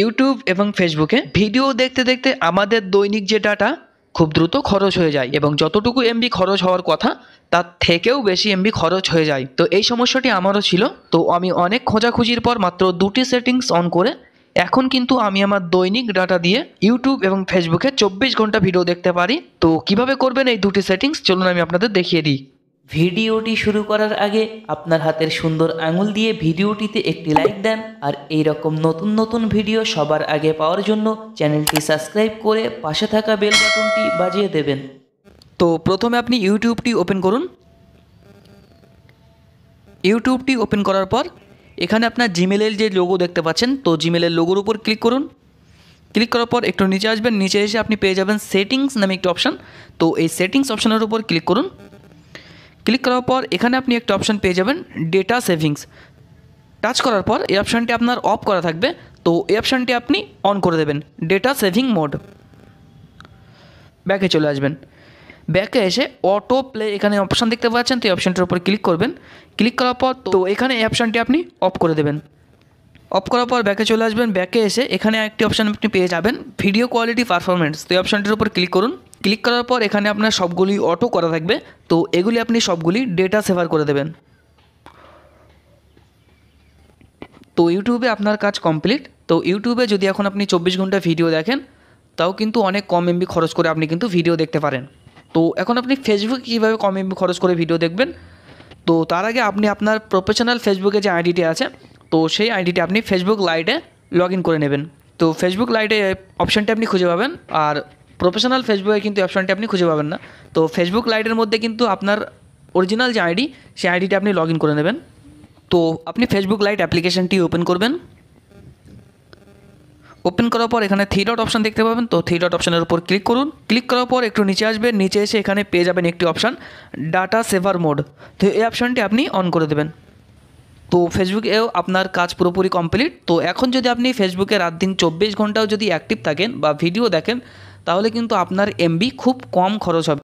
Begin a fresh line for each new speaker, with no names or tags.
YouTube এবং ফেসবুকে video দেখতে দেখতে আমাদের দৈনিক যে ডাটা খুব দ্রুত খরচ হয়ে যায় এবং যতটুকু এমবি খরচ হওয়ার কথা তার থেকেও বেশি এমবি খরচ হয়ে যায় তো এই সমস্যাটি আমারও ছিল তো আমি অনেক খোঁজাখুঁজির পর মাত্র দুটি সেটিংস অন করে এখন কিন্তু আমি আমার দৈনিক ডাটা দিয়ে ইউটিউব এবং ফেসবুকে চব্বিশ ঘন্টা ভিডিও দেখতে পারি তো কিভাবে করবেন এই দুটি সেটিংস চলুন আমি আপনাদের দেখিয়ে দিই ভিডিওটি শুরু করার আগে আপনার হাতের সুন্দর আঙুল দিয়ে ভিডিওটিতে একটি লাইক দেন আর এই রকম নতুন নতুন ভিডিও সবার আগে পাওয়ার জন্য চ্যানেলটি সাবস্ক্রাইব করে পাশে থাকা বেল বাটনটি বাজিয়ে দেবেন তো প্রথমে আপনি ইউটিউবটি ওপেন করুন ইউটিউবটি ওপেন করার পর এখানে আপনার জিমেলের যে লোগো দেখতে পাচ্ছেন তো জিমেলের লোগোর উপর ক্লিক করুন ক্লিক করার পর একটু নিচে আসবেন নিচে এসে আপনি পেয়ে যাবেন সেটিংস নামে একটি অপশান তো এই সেটিংস অপশানের উপর ক্লিক করুন ক্লিক করার পর এখানে আপনি একটা অপশান পেয়ে যাবেন ডেটা সেভিংস টাচ করার পর এই অপশানটি আপনার অফ করা থাকবে তো এই অপশানটি আপনি অন করে দেবেন ডেটা সেভিং মোড ব্যাকে চলে আসবেন ব্যাকে এসে অটো প্লে এখানে অপশান দেখতে পাচ্ছেন তো এই অপশানটির উপর ক্লিক করবেন ক্লিক করার পর তো এখানে এই অপশানটি আপনি অফ করে দেবেন অফ করার পর ব্যাকে চলে আসবেন ব্যাকে এসে এখানে একটি অপশান আপনি পেয়ে যাবেন ভিডিও কোয়ালিটি পারফরমেন্স তো এই অপশানটির উপর ক্লিক করুন ক্লিক করার পর এখানে আপনার সবগুলি অটো করা থাকবে তো এগুলি আপনি সবগুলি ডেটা সেভার করে দেবেন তো ইউটিউবে আপনার কাজ কমপ্লিট তো ইউটিউবে যদি এখন আপনি চব্বিশ ঘন্টা ভিডিও দেখেন তাও কিন্তু অনেক কম এমবি খরচ করে আপনি কিন্তু ভিডিও দেখতে পারেন তো এখন আপনি ফেসবুক কীভাবে কম এমবি খরচ করে ভিডিও দেখবেন তো তার আগে আপনি আপনার প্রফেশনাল ফেসবুকে যে আইডিটি আছে তো সেই আইডিটি আপনি ফেসবুক লাইটে লগ করে নেবেন তো ফেসবুক লাইটে অপশানটি আপনি খুঁজে পাবেন আর প্রফেশনাল ফেসবুকে কিন্তু অপশানটি আপনি খুঁজে পাবেন না তো ফেসবুক লাইটের মধ্যে কিন্তু আপনার অরিজিনাল যে আইডি সেই আইডিটি আপনি লগ করে নেবেন তো আপনি ফেসবুক লাইট অ্যাপ্লিকেশানটি ওপেন করবেন ওপেন করার পর এখানে থ্রি ডট অপশান দেখতে পাবেন তো থ্রি ডট অপশানের উপর ক্লিক করুন ক্লিক করার পর একটু নিচে আসবেন নিচে এসে এখানে পেয়ে যাবেন একটি অপশান ডাটা সেভার মোড তো এই অপশানটি আপনি অন করে দেবেন তো ফেসবুকেও আপনার কাজ পুরোপুরি কমপ্লিট তো এখন যদি আপনি ফেসবুকে রাত দিন চব্বিশ ঘন্টাও যদি অ্যাক্টিভ থাকেন বা ভিডিও দেখেন তাহলে কিন্তু আপনার এমবি খুব কম খরচ হবে